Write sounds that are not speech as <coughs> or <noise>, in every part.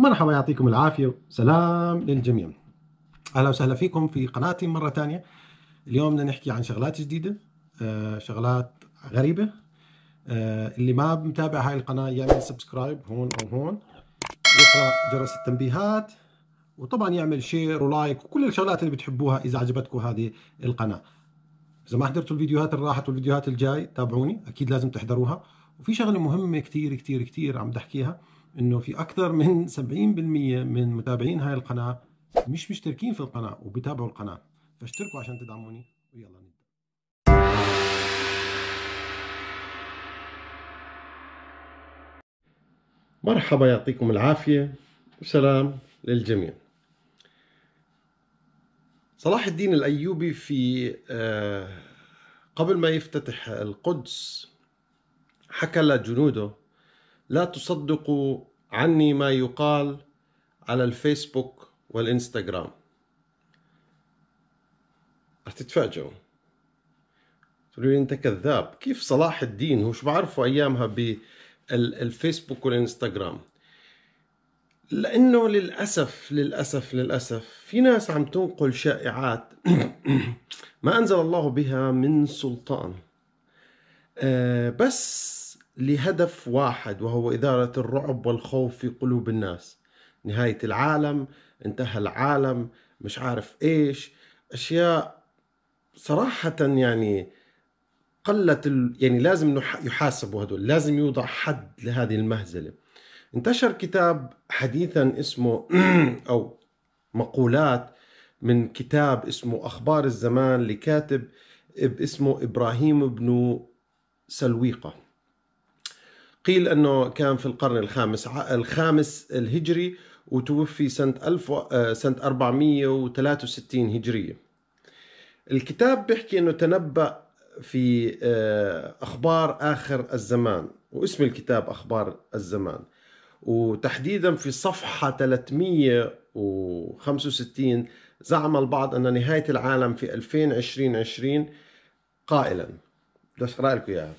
مرحبا يعطيكم العافية سلام للجميع أهلا وسهلا فيكم في قناتي مرة ثانية اليوم بدنا نحكي عن شغلات جديدة آه، شغلات غريبة آه، اللي ما متابع هاي القناة يعمل سبسكرايب هون أو هون يقرأ جرس التنبيهات وطبعا يعمل شير ولايك وكل الشغلات اللي بتحبوها إذا عجبتكم هذه القناة إذا ما حضرتوا الفيديوهات اللي راحت والفيديوهات الجاي تابعوني أكيد لازم تحضروها وفي شغلة مهمة كتير كتير كتير عم بحكيها انه في اكثر من 70% من متابعين هاي القناه مش مشتركين في القناه وبتابعوا القناه فاشتركوا عشان تدعموني ويلا نبدا مرحبا يعطيكم العافيه وسلام للجميع صلاح الدين الايوبي في آه، قبل ما يفتتح القدس حكى لجنوده لا تصدقوا عني ما يقال على الفيسبوك والإنستغرام رح تتفاجئوا تقولوا لي انت كذاب كيف صلاح الدين هو شو بعرفه ايامها بالفيسبوك والانستغرام لانه للاسف للاسف للاسف في ناس عم تنقل شائعات <coughs> ما انزل الله بها من سلطان آه، بس لهدف واحد وهو إدارة الرعب والخوف في قلوب الناس نهاية العالم انتهى العالم مش عارف إيش أشياء صراحة يعني قلت ال... يعني لازم يحاسبوا هدول لازم يوضع حد لهذه المهزلة انتشر كتاب حديثا اسمه <clears throat> أو مقولات من كتاب اسمه أخبار الزمان لكاتب اسمه إبراهيم بن سلويقة قيل أنه كان في القرن الخامس الخامس الهجري وتوفي سنة, ألف و... آه، سنة 463 هجرية الكتاب بيحكي أنه تنبأ في آه، أخبار آخر الزمان واسم الكتاب أخبار الزمان وتحديدا في صفحة 365 زعم البعض أن نهاية العالم في 2020 قائلا بدي أقرأ لكم إياها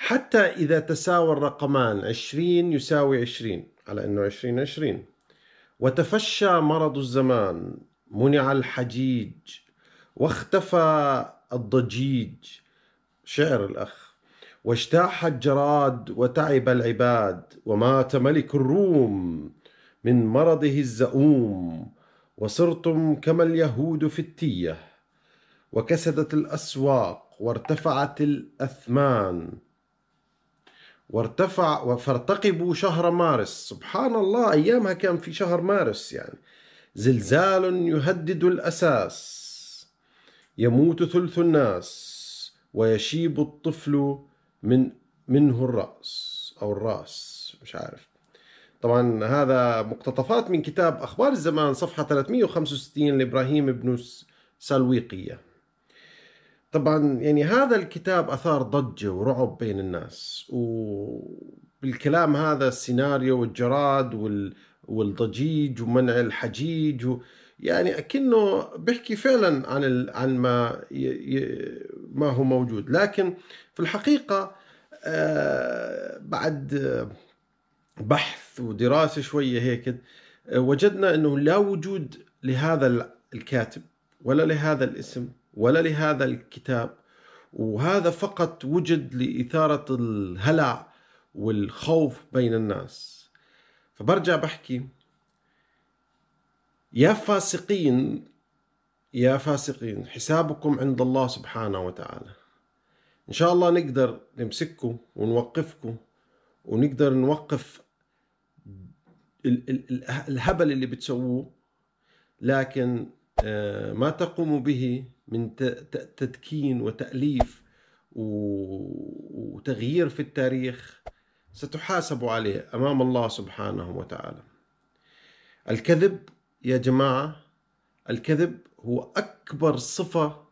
حتى إذا تساوى الرقمان 20 يساوي 20 على أنه 20 20 وتفشى مرض الزمان منع الحجيج واختفى الضجيج شعر الأخ واجتاح الجراد وتعب العباد ومات ملك الروم من مرضه الزؤوم وصرتم كما اليهود في التيه وكسدت الاسواق وارتفعت الاثمان وارتفع فارتقبوا شهر مارس سبحان الله أيامها كان في شهر مارس يعني زلزال يهدد الأساس يموت ثلث الناس ويشيب الطفل من منه الرأس أو الرأس مش عارف طبعا هذا مقتطفات من كتاب أخبار الزمان صفحة 365 لإبراهيم بن سلويقية طبعا يعني هذا الكتاب اثار ضجه ورعب بين الناس وبالكلام هذا السيناريو والجراد وال... والضجيج ومنع الحجيج و... يعني اكنه بيحكي فعلا عن ال... عن ما ي... ما هو موجود لكن في الحقيقه آه بعد بحث ودراسه شويه هيك آه، وجدنا انه لا وجود لهذا الكاتب ولا لهذا الاسم ولا لهذا الكتاب وهذا فقط وجد لإثارة الهلع والخوف بين الناس فبرجع بحكي يا فاسقين يا فاسقين حسابكم عند الله سبحانه وتعالى إن شاء الله نقدر نمسككم ونوقفكم ونقدر نوقف الهبل اللي بتسووه لكن آه، ما تقوم به من تدكين وتأليف وتغيير في التاريخ ستحاسب عليه أمام الله سبحانه وتعالى الكذب يا جماعة الكذب هو أكبر صفة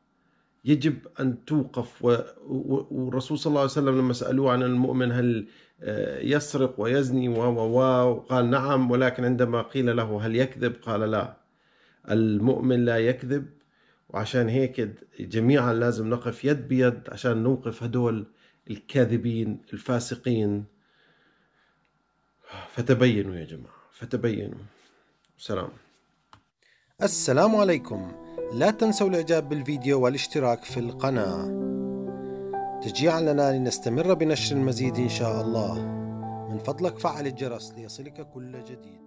يجب أن توقف والرسول صلى الله عليه وسلم لما سألوه عن المؤمن هل آه، يسرق ويزني و وقال نعم ولكن عندما قيل له هل يكذب قال لا المؤمن لا يكذب وعشان هيك جميعا لازم نقف يد بيد عشان نوقف هدول الكاذبين الفاسقين فتبينوا يا جماعة فتبينوا سلام السلام عليكم لا تنسوا الاعجاب بالفيديو والاشتراك في القناة تشجيعا لنا لنستمر بنشر المزيد ان شاء الله من فضلك فعل الجرس ليصلك كل جديد